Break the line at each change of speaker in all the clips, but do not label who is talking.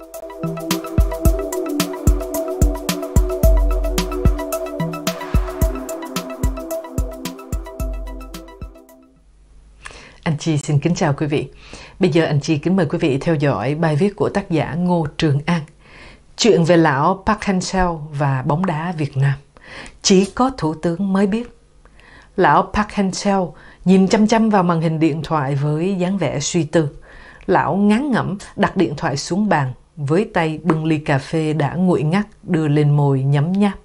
Anh Chi xin kính chào quý vị. Bây giờ anh Chi kính mời quý vị theo dõi bài viết của tác giả Ngô Trường An. Chuyện về lão Park Hang-seo và bóng đá Việt Nam. Chỉ có thủ tướng mới biết. Lão Park Hang-seo nhìn chăm chăm vào màn hình điện thoại với dáng vẻ suy tư. Lão ngán ngẩm đặt điện thoại xuống bàn, với tay bưng ly cà phê đã nguội ngắt đưa lên môi nhấm nháp.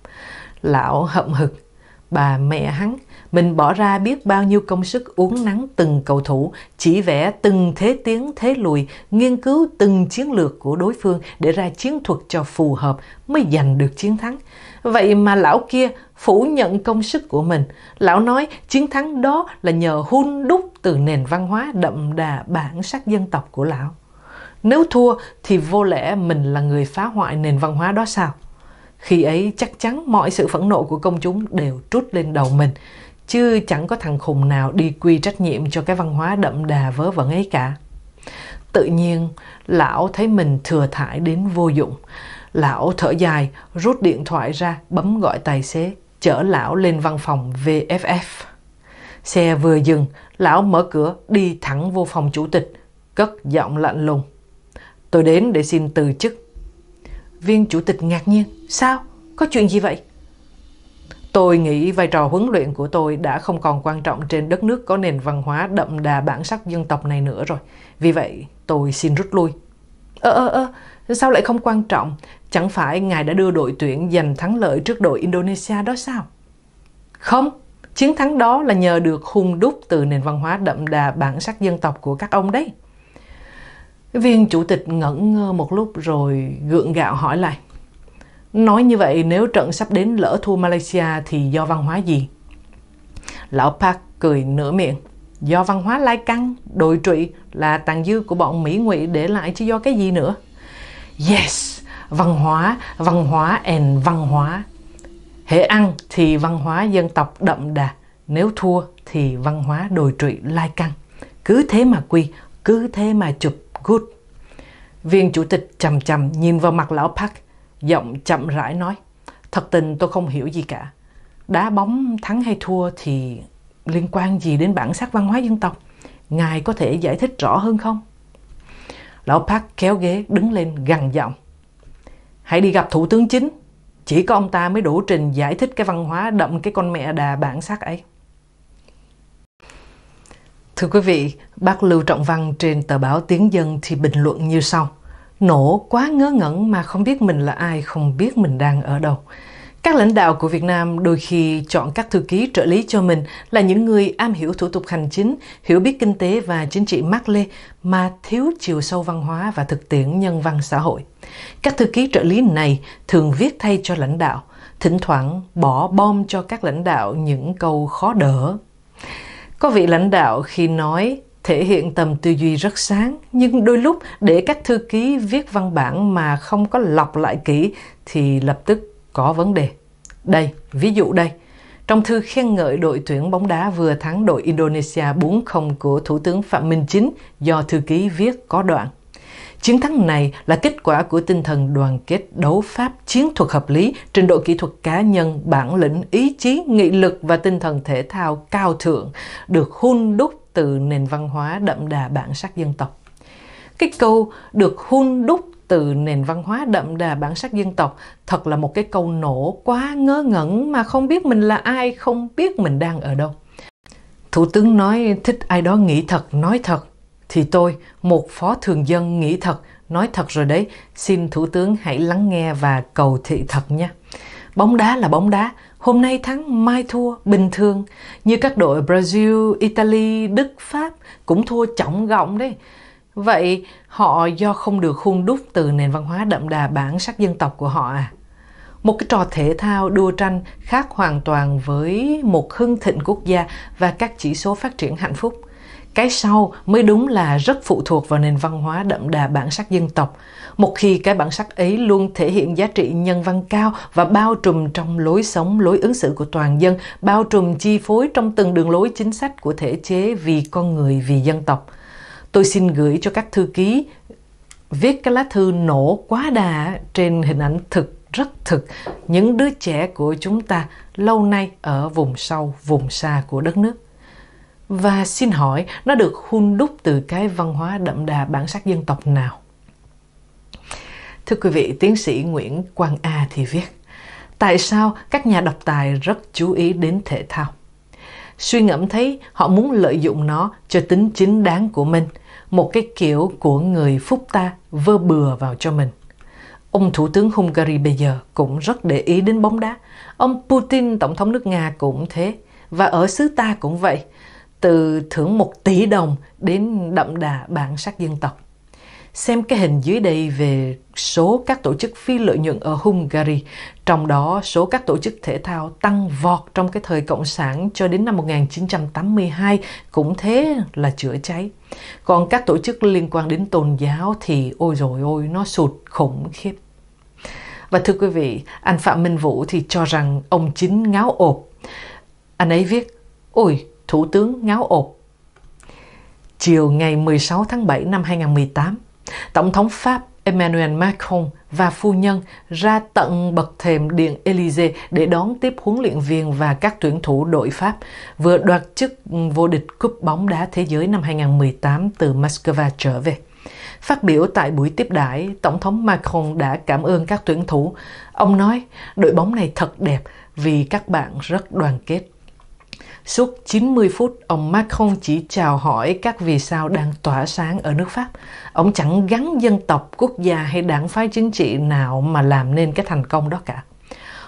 Lão hậm hực, bà mẹ hắn, mình bỏ ra biết bao nhiêu công sức uốn nắn từng cầu thủ, chỉ vẽ từng thế tiến thế lùi, nghiên cứu từng chiến lược của đối phương để ra chiến thuật cho phù hợp mới giành được chiến thắng. Vậy mà lão kia phủ nhận công sức của mình. Lão nói chiến thắng đó là nhờ hun đúc từ nền văn hóa đậm đà bản sắc dân tộc của lão. Nếu thua thì vô lẽ mình là người phá hoại nền văn hóa đó sao? Khi ấy chắc chắn mọi sự phẫn nộ của công chúng đều trút lên đầu mình, chứ chẳng có thằng khùng nào đi quy trách nhiệm cho cái văn hóa đậm đà vớ vẩn ấy cả. Tự nhiên, lão thấy mình thừa thải đến vô dụng. Lão thở dài, rút điện thoại ra, bấm gọi tài xế, chở lão lên văn phòng VFF. Xe vừa dừng, lão mở cửa đi thẳng vô phòng chủ tịch, cất giọng lạnh lùng. Tôi đến để xin từ chức. Viên chủ tịch ngạc nhiên. Sao? Có chuyện gì vậy? Tôi nghĩ vai trò huấn luyện của tôi đã không còn quan trọng trên đất nước có nền văn hóa đậm đà bản sắc dân tộc này nữa rồi. Vì vậy, tôi xin rút lui. Ơ ơ ơ, sao lại không quan trọng? Chẳng phải ngài đã đưa đội tuyển giành thắng lợi trước đội Indonesia đó sao? Không, chiến thắng đó là nhờ được hung đúc từ nền văn hóa đậm đà bản sắc dân tộc của các ông đấy. Viên chủ tịch ngẩn ngơ một lúc rồi gượng gạo hỏi lại. Nói như vậy nếu trận sắp đến lỡ thua Malaysia thì do văn hóa gì? Lão Park cười nửa miệng. Do văn hóa lai căng, đồi trụy là tàn dư của bọn Mỹ ngụy để lại chứ do cái gì nữa? Yes, văn hóa, văn hóa and văn hóa. Hệ ăn thì văn hóa dân tộc đậm đà, nếu thua thì văn hóa đồi trụy lai căng. Cứ thế mà quy, cứ thế mà chụp Good. Viên chủ tịch chầm chầm nhìn vào mặt lão Park, giọng chậm rãi nói. Thật tình tôi không hiểu gì cả. Đá bóng thắng hay thua thì liên quan gì đến bản sắc văn hóa dân tộc? Ngài có thể giải thích rõ hơn không? Lão Park kéo ghế đứng lên gằn giọng. Hãy đi gặp thủ tướng chính. Chỉ có ông ta mới đủ trình giải thích cái văn hóa đậm cái con mẹ đà bản sắc ấy. Thưa quý vị, bác Lưu Trọng Văn trên tờ báo Tiếng Dân thì bình luận như sau. Nổ quá ngớ ngẩn mà không biết mình là ai, không biết mình đang ở đâu. Các lãnh đạo của Việt Nam đôi khi chọn các thư ký trợ lý cho mình là những người am hiểu thủ tục hành chính, hiểu biết kinh tế và chính trị mắc lê mà thiếu chiều sâu văn hóa và thực tiễn nhân văn xã hội. Các thư ký trợ lý này thường viết thay cho lãnh đạo, thỉnh thoảng bỏ bom cho các lãnh đạo những câu khó đỡ có vị lãnh đạo khi nói thể hiện tầm tư duy rất sáng, nhưng đôi lúc để các thư ký viết văn bản mà không có lọc lại kỹ thì lập tức có vấn đề. Đây, ví dụ đây. Trong thư khen ngợi đội tuyển bóng đá vừa thắng đội Indonesia 4-0 của Thủ tướng Phạm Minh Chính do thư ký viết có đoạn. Chiến thắng này là kết quả của tinh thần đoàn kết đấu pháp, chiến thuật hợp lý, trình độ kỹ thuật cá nhân, bản lĩnh, ý chí, nghị lực và tinh thần thể thao cao thượng được hun đúc từ nền văn hóa đậm đà bản sắc dân tộc. Cái câu được hun đúc từ nền văn hóa đậm đà bản sắc dân tộc thật là một cái câu nổ quá ngớ ngẩn mà không biết mình là ai, không biết mình đang ở đâu. Thủ tướng nói thích ai đó nghĩ thật, nói thật thì tôi, một phó thường dân nghĩ thật, nói thật rồi đấy, xin Thủ tướng hãy lắng nghe và cầu thị thật nha. Bóng đá là bóng đá, hôm nay thắng mai thua bình thường, như các đội Brazil, Italy, Đức, Pháp cũng thua trọng gọng đấy. Vậy họ do không được hung đúc từ nền văn hóa đậm đà bản sắc dân tộc của họ à? Một cái trò thể thao đua tranh khác hoàn toàn với một hưng thịnh quốc gia và các chỉ số phát triển hạnh phúc – cái sau mới đúng là rất phụ thuộc vào nền văn hóa đậm đà bản sắc dân tộc một khi cái bản sắc ấy luôn thể hiện giá trị nhân văn cao và bao trùm trong lối sống lối ứng xử của toàn dân bao trùm chi phối trong từng đường lối chính sách của thể chế vì con người vì dân tộc tôi xin gửi cho các thư ký viết cái lá thư nổ quá đà trên hình ảnh thực rất thực những đứa trẻ của chúng ta lâu nay ở vùng sâu vùng xa của đất nước và xin hỏi nó được hun đúc từ cái văn hóa đậm đà bản sắc dân tộc nào? Thưa quý vị, tiến sĩ Nguyễn Quang A thì viết Tại sao các nhà độc tài rất chú ý đến thể thao? Suy ngẫm thấy họ muốn lợi dụng nó cho tính chính đáng của mình, một cái kiểu của người phúc ta vơ bừa vào cho mình. Ông Thủ tướng Hungary bây giờ cũng rất để ý đến bóng đá. Ông Putin, Tổng thống nước Nga cũng thế. Và ở xứ ta cũng vậy từ thưởng 1 tỷ đồng đến đậm đà bản sắc dân tộc. Xem cái hình dưới đây về số các tổ chức phi lợi nhuận ở Hungary, trong đó số các tổ chức thể thao tăng vọt trong cái thời Cộng sản cho đến năm 1982 cũng thế là chữa cháy. Còn các tổ chức liên quan đến tôn giáo thì ôi rồi ôi nó sụt khủng khiếp. Và thưa quý vị, anh Phạm Minh Vũ thì cho rằng ông chính ngáo ộp. Anh ấy viết, ôi Thủ tướng ngáo ột. Chiều ngày 16 tháng 7 năm 2018, Tổng thống Pháp Emmanuel Macron và phu nhân ra tận bậc thềm Điện Élysée để đón tiếp huấn luyện viên và các tuyển thủ đội Pháp vừa đoạt chức vô địch cúp bóng đá thế giới năm 2018 từ Moscow trở về. Phát biểu tại buổi tiếp đãi, Tổng thống Macron đã cảm ơn các tuyển thủ. Ông nói, đội bóng này thật đẹp vì các bạn rất đoàn kết. Suốt 90 phút, ông Macron chỉ chào hỏi các vì sao đang tỏa sáng ở nước Pháp. Ông chẳng gắn dân tộc, quốc gia hay đảng phái chính trị nào mà làm nên cái thành công đó cả.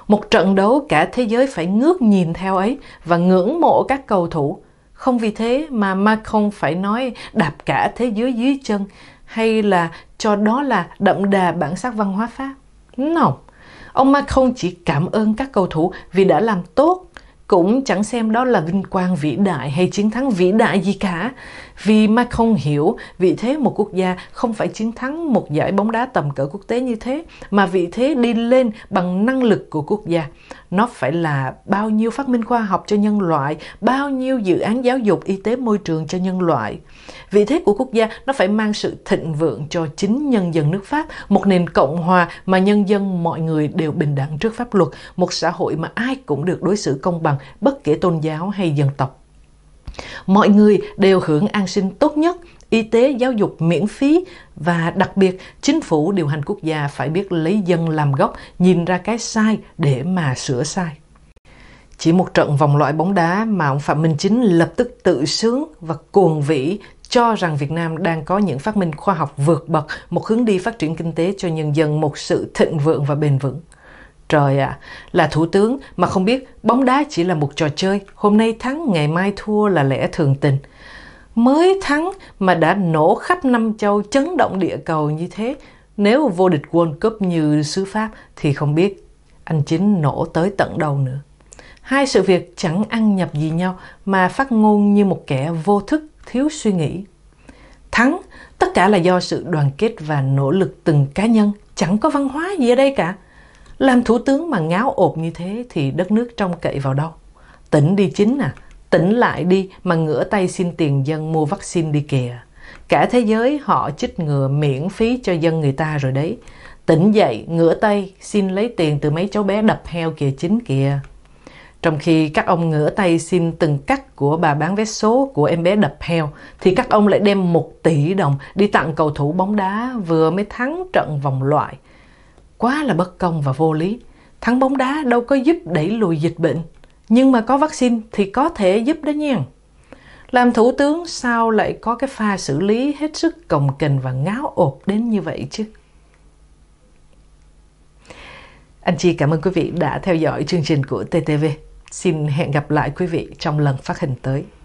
Một trận đấu cả thế giới phải ngước nhìn theo ấy và ngưỡng mộ các cầu thủ. Không vì thế mà Macron phải nói đạp cả thế giới dưới chân hay là cho đó là đậm đà bản sắc văn hóa Pháp. No. Ông Macron chỉ cảm ơn các cầu thủ vì đã làm tốt cũng chẳng xem đó là vinh quang vĩ đại hay chiến thắng vĩ đại gì cả vì mà không hiểu vị thế một quốc gia không phải chiến thắng một giải bóng đá tầm cỡ quốc tế như thế mà vị thế đi lên bằng năng lực của quốc gia nó phải là bao nhiêu phát minh khoa học cho nhân loại bao nhiêu dự án giáo dục y tế môi trường cho nhân loại vị thế của quốc gia nó phải mang sự thịnh vượng cho chính nhân dân nước pháp một nền cộng hòa mà nhân dân mọi người đều bình đẳng trước pháp luật một xã hội mà ai cũng được đối xử công bằng bất kể tôn giáo hay dân tộc Mọi người đều hưởng an sinh tốt nhất, y tế, giáo dục miễn phí và đặc biệt chính phủ điều hành quốc gia phải biết lấy dân làm gốc, nhìn ra cái sai để mà sửa sai. Chỉ một trận vòng loại bóng đá mà ông Phạm Minh Chính lập tức tự sướng và cuồng vĩ cho rằng Việt Nam đang có những phát minh khoa học vượt bậc, một hướng đi phát triển kinh tế cho nhân dân, một sự thịnh vượng và bền vững. Trời ạ, à, là thủ tướng mà không biết bóng đá chỉ là một trò chơi, hôm nay thắng ngày mai thua là lẽ thường tình. Mới thắng mà đã nổ khắp năm châu chấn động địa cầu như thế, nếu vô địch World Cup như xứ Pháp thì không biết anh chính nổ tới tận đầu nữa. Hai sự việc chẳng ăn nhập gì nhau mà phát ngôn như một kẻ vô thức, thiếu suy nghĩ. Thắng, tất cả là do sự đoàn kết và nỗ lực từng cá nhân, chẳng có văn hóa gì ở đây cả làm thủ tướng mà ngáo ộp như thế thì đất nước trông cậy vào đâu? Tỉnh đi chính à, tỉnh lại đi mà ngửa tay xin tiền dân mua vaccine đi kìa. Cả thế giới họ chích ngừa miễn phí cho dân người ta rồi đấy. Tỉnh dậy, ngửa tay, xin lấy tiền từ mấy cháu bé đập heo kìa chính kìa. Trong khi các ông ngửa tay xin từng cắt của bà bán vé số của em bé đập heo, thì các ông lại đem một tỷ đồng đi tặng cầu thủ bóng đá vừa mới thắng trận vòng loại quá là bất công và vô lý. Thắng bóng đá đâu có giúp đẩy lùi dịch bệnh, nhưng mà có vaccine thì có thể giúp đó nha. Làm thủ tướng sao lại có cái pha xử lý hết sức cồng kềnh và ngáo ột đến như vậy chứ? Anh Chi cảm ơn quý vị đã theo dõi chương trình của TTV. Xin hẹn gặp lại quý vị trong lần phát hình tới.